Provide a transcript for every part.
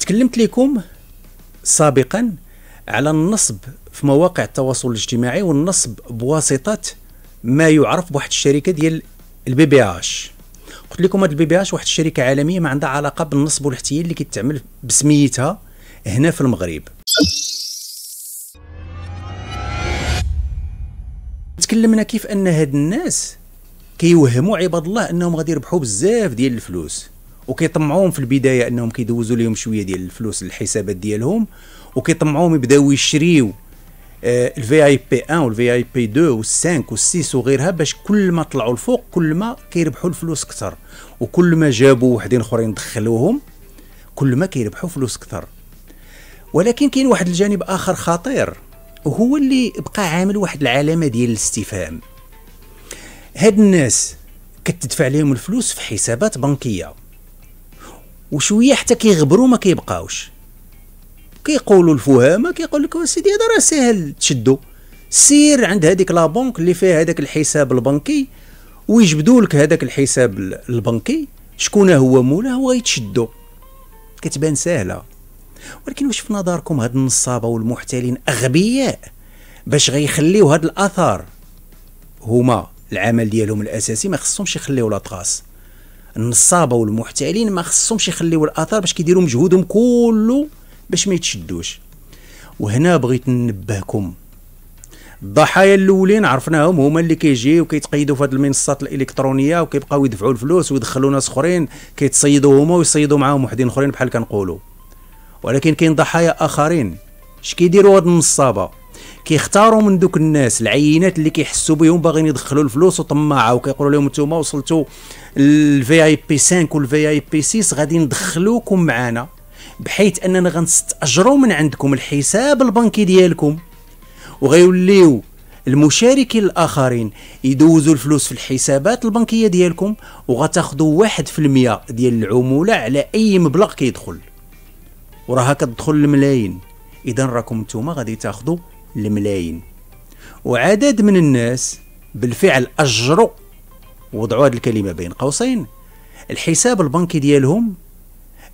تكلمت لكم سابقا على النصب في مواقع التواصل الاجتماعي والنصب بواسطه ما يعرف بواحد الشركه ديال البي بي اش قلت لكم هذه البي بي اش واحد الشركه عالميه ما عندها علاقه بالنصب والاحتيال اللي كيتعمل بسميتها هنا في المغرب تكلمنا كيف ان هاد الناس كيوهموا عباد الله انهم غادي يربحوا بزاف ديال الفلوس وكيطمعوهم في البدايه انهم كيدوزوا لهم شويه ديال الفلوس للحسابات ديالهم وكيطمعوهم يبداو يشريو آه، الفي اي بي 1 والفي اي بي 2 وال5 وال6 وغيرها باش كل ما طلعوا الفوق كل ما كيربحوا الفلوس اكثر وكل ما جابوا وحدين اخرين دخلوهم كل ما كيربحوا فلوس اكثر ولكن كاين واحد الجانب اخر خطير وهو اللي بقى عامل واحد العلامه ديال الاستفهام هاد الناس كتدفع لهم الفلوس في حسابات بنكيه وشويه حتى كيغبروا ما كيبقاوش كيقولوا الفهامه كيقول لك سيدي هذا راه ساهل تشدو سير عند هذيك لا بنك اللي فيها هذاك الحساب البنكي ويجبدوا لك هذاك الحساب البنكي شكون هو مولاه وغيتشدو كتبان ساهله ولكن واش في نظركم هاد النصابه والمحتالين اغبياء باش غيخليو هاد الاثار هما العمل ديالهم الاساسي ما خصهمش يخليو لا طراس النصابه والمحتالين ما خصهمش يخليو الاثار باش كيديروا مجهودهم كله باش ما يتشدوش وهنا بغيت ننبهكم الضحايا الاولين عرفناهم هما اللي كيجيو وكيتقيدوا في هذه المنصات الالكترونيه وكيبقاو يدفعوا الفلوس ويدخلوا ناس اخرين كيتصيدوا هما ويصيدوا معاهم وحدين اخرين بحال كنقولوا ولكن كاين ضحايا اخرين اش كيديروا هاد النصابه كيختاروا من دوك الناس العينات اللي كيحسوا بهم باغيين يدخلوا الفلوس وطماعه وكيقولوا لهم انتوما وصلتوا الفي اي بي 5 والفي اي بي 6 غادي ندخلوكم معنا بحيث اننا غنستاجروا من عندكم الحساب البنكي ديالكم وغيوليو المشاركين الاخرين يدوزوا الفلوس في الحسابات البنكيه ديالكم وغتاخذوا 1% ديال العموله على اي مبلغ كيدخل وراها كتدخل الملايين اذا راكم نتوما غادي تاخذوا الملايين وعدد من الناس بالفعل أجروا وضعوا هذه الكلمة بين قوسين الحساب البنكي ديالهم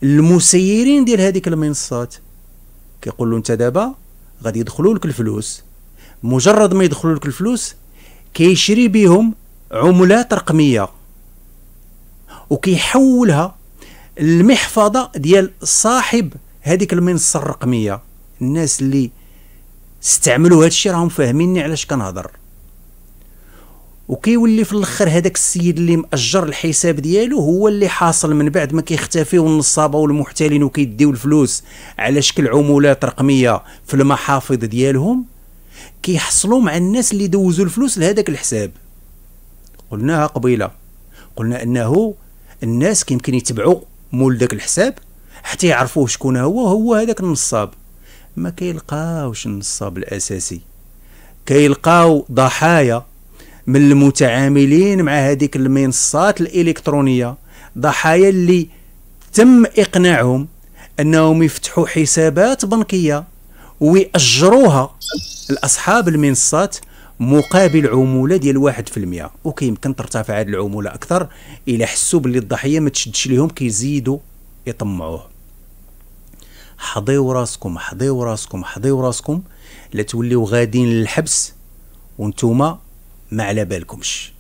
المسيرين ديال هذيك المنصات كيقول له انت دابا غادي يدخلوا لك الفلوس مجرد ما يدخلوا لك الفلوس كيشري بهم عملات رقميه وكيحولها المحفظه ديال صاحب هذيك المنصه الرقميه الناس اللي استعملوا هادشي راهم فاهميني علاش كنهضر وكيولي في الاخر هذاك السيد اللي مأجر الحساب ديالو هو اللي حاصل من بعد ما كيختفيو النصابه والمحتالين وكيديو الفلوس على شكل عمولات رقميه في المحافظ ديالهم كيحصلوا مع الناس اللي دوزوا الفلوس لهذاك الحساب قلناها قبيله قلنا انه الناس كيمكن يتبعوا مول داك الحساب حتى يعرفوه شكون هو هو هذاك النصاب ما كيلقاوش النصاب الاساسي كيلقاو ضحايا من المتعاملين مع هذيك المنصات الالكترونيه ضحايا اللي تم اقناعهم انهم يفتحوا حسابات بنكيه ويأجروها لاصحاب المنصات مقابل عموله ديال 1% وكيمكن ترتفع هذه العموله اكثر الى حسوا باللي الضحيه ما تشدش ليهم كيزيدوا يطمعوه حضيو راسكم حضيو راسكم حضيو راسكم لا توليو غادين للحبس وانتوما ما على بالكمش